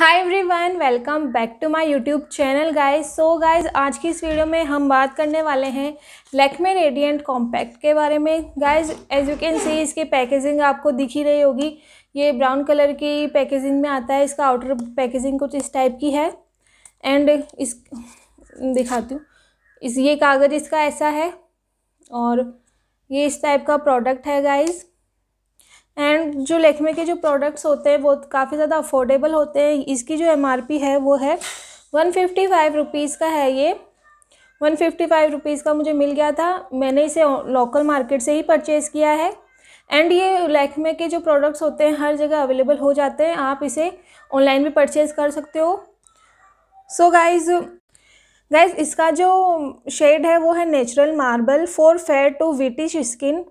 hi everyone welcome back to my YouTube channel guys so guys आज की इस video में हम बात करने वाले हैं लैक्मे रेडियंट कॉम्पैक्ट के बारे में guys as you can see इसकी पैकेजिंग आपको दिख ही रही होगी ये ब्राउन कलर की पैकेजिंग में आता है इसका आउटर पैकेजिंग कुछ इस टाइप की है एंड इस दिखाती हूँ इस ये कागज़ इसका ऐसा है और ये इस टाइप का प्रोडक्ट है गाइज़ एंड जो लेखमे के जो प्रोडक्ट्स होते हैं वो काफ़ी ज़्यादा अफोर्डेबल होते हैं इसकी जो एम है वो है वन फिफ्टी फाइव रुपीज़ का है ये वन फिफ्टी फाइव रुपीज़ का मुझे मिल गया था मैंने इसे लोकल मार्केट से ही परचेज़ किया है एंड ये लैक्मे के जो प्रोडक्ट्स होते हैं हर जगह अवेलेबल हो जाते हैं आप इसे ऑनलाइन भी परचेज़ कर सकते हो सो गाइज़ गाइज इसका जो शेड है वो है natural marble for fair to wheatish skin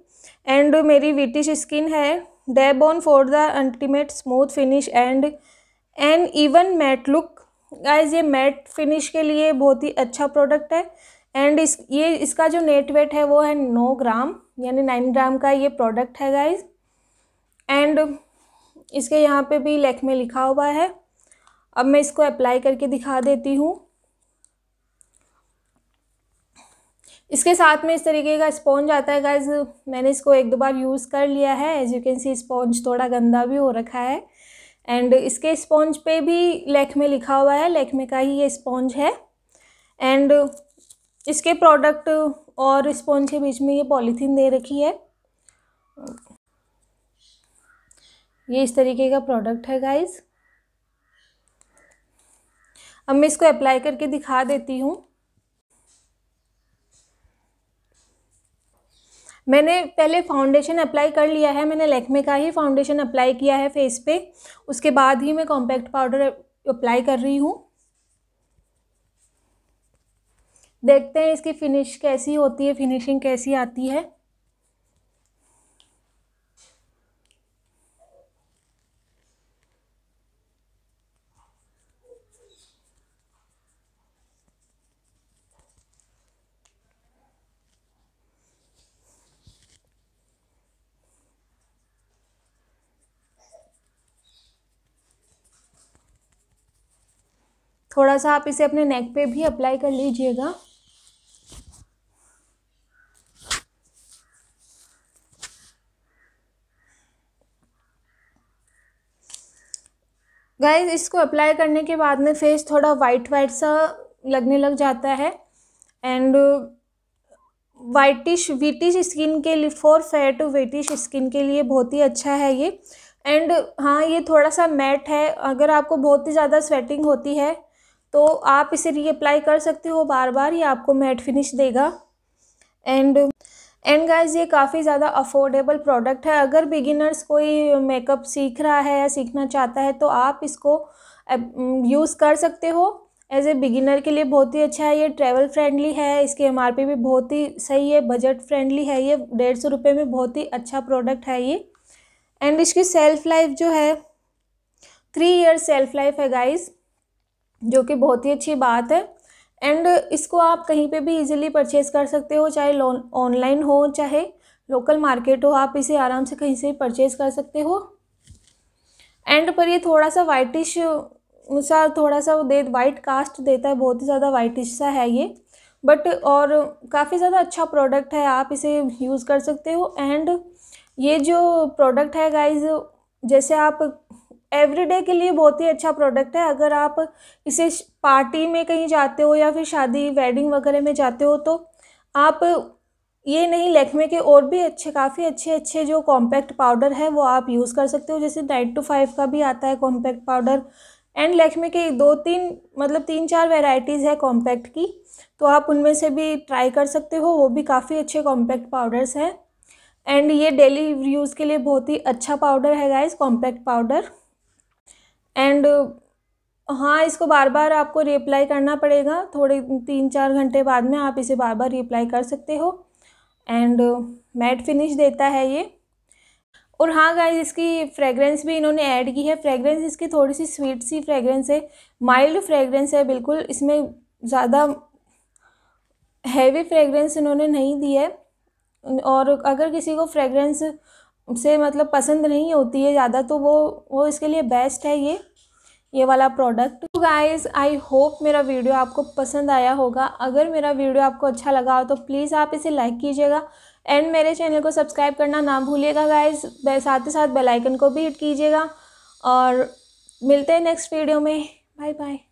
and मेरी विटिश स्किन है डेबोन on for the ultimate smooth finish and an even matte look guys ये मैट फिनिश के लिए बहुत ही अच्छा प्रोडक्ट है एंड इस ये इसका जो नेट वेट है वो है नौ ग्राम यानी नाइन ग्राम का ये प्रोडक्ट है गाइज एंड इसके यहाँ पे भी लेख में लिखा हुआ है अब मैं इसको अप्लाई करके दिखा देती हूँ इसके साथ में इस तरीके का स्पॉन्ज आता है गाइज मैंने इसको एक दो बार यूज़ कर लिया है as you can see sponge थोड़ा गंदा भी हो रखा है एंड इसके स्पॉन्ज पे भी लेख में लिखा हुआ है लेख में का ही ये स्पॉन्ज है एंड इसके प्रोडक्ट और स्पॉन्ज के बीच में ये पॉलीथीन दे रखी है ये इस तरीके का प्रोडक्ट है गाइज अब मैं इसको अप्लाई करके दिखा देती हूँ मैंने पहले फाउंडेशन अप्लाई कर लिया है मैंने लैक्मे का ही फाउंडेशन अप्लाई किया है फेस पे उसके बाद ही मैं कॉम्पैक्ट पाउडर अप्लाई कर रही हूँ देखते हैं इसकी फिनिश कैसी होती है फिनिशिंग कैसी आती है थोड़ा सा आप इसे अपने नेक पे भी अप्लाई कर लीजिएगा गाइज इसको अप्लाई करने के बाद में फेस थोड़ा वाइट वाइट सा लगने लग जाता है एंड वाइटिश वीटिश स्किन के लिए for fair to wheatish skin के लिए बहुत ही अच्छा है ये एंड हाँ ये थोड़ा सा मैट है अगर आपको बहुत ही ज़्यादा स्वेटिंग होती है तो आप इसे रीअप्लाई कर सकते हो बार बार ये आपको मैट फिनिश देगा एंड एंड गाइज ये काफ़ी ज़्यादा अफोर्डेबल प्रोडक्ट है अगर बिगिनर्स कोई मेकअप सीख रहा है या सीखना चाहता है तो आप इसको यूज़ कर सकते हो एज ए बिगिनर के लिए बहुत ही अच्छा है ये ट्रैवल फ्रेंडली है इसकी एम भी बहुत ही सही है बजट फ्रेंडली है ये डेढ़ सौ रुपये में बहुत ही अच्छा प्रोडक्ट है ये एंड इसकी सेल्फ लाइफ जो है थ्री ईयर सेल्फ लाइफ है गाइज़ जो कि बहुत ही अच्छी बात है एंड इसको आप कहीं पे भी इजीली परचेज़ कर सकते हो चाहे ऑनलाइन हो चाहे लोकल मार्केट हो आप इसे आराम से कहीं से परचेज़ कर सकते हो एंड पर ये थोड़ा सा वाइटिश सा थोड़ा सा दे वाइट कास्ट देता है बहुत ही ज़्यादा वाइटिश सा है ये बट और काफ़ी ज़्यादा अच्छा प्रोडक्ट है आप इसे यूज़ कर सकते हो एंड ये जो प्रोडक्ट है गाइज जैसे आप एवरीडे के लिए बहुत ही अच्छा प्रोडक्ट है अगर आप इसे पार्टी में कहीं जाते हो या फिर शादी वेडिंग वगैरह में जाते हो तो आप ये नहीं लैक्मे के और भी अच्छे काफ़ी अच्छे अच्छे जो कॉम्पैक्ट पाउडर है वो आप यूज़ कर सकते हो जैसे नाइट टू फाइव का भी आता है कॉम्पैक्ट पाउडर एंड लैक्मे के दो तीन मतलब तीन चार वेराइटीज़ है कॉम्पैक्ट की तो आप उनमें से भी ट्राई कर सकते हो वो भी काफ़ी अच्छे कॉम्पैक्ट पाउडर्स हैं एंड ये डेली यूज़ के लिए बहुत ही अच्छा पाउडर है guys compact powder and uh, हाँ इसको बार बार आपको रिप्लाई करना पड़ेगा थोड़े तीन चार घंटे बाद में आप इसे बार बार रिप्लाई कर सकते हो एंड मैट फिनिश देता है ये और हाँ गाइज इसकी फ्रेगरेंस भी इन्होंने ऐड की है फ्रेगरेंस इसकी थोड़ी सी स्वीट सी फ्रेगरेंस है माइल्ड फ्रेगरेंस है बिल्कुल इसमें ज़्यादा हैवी फ्रेगरेंस इन्होंने नहीं दी है और अगर किसी को फ्रेगरेंस से मतलब पसंद नहीं होती है ज़्यादा तो वो वो इसके लिए बेस्ट है ये ये वाला प्रोडक्ट तो गाइज़ आई होप मेरा वीडियो आपको पसंद आया होगा अगर मेरा वीडियो आपको अच्छा लगा हो तो प्लीज़ आप इसे लाइक कीजिएगा एंड मेरे चैनल को सब्सक्राइब करना ना भूलिएगा गाइज़ साथ ही साथ बेलाइकन को भी हिट कीजिएगा और मिलते हैं नेक्स्ट वीडियो में बाय बाय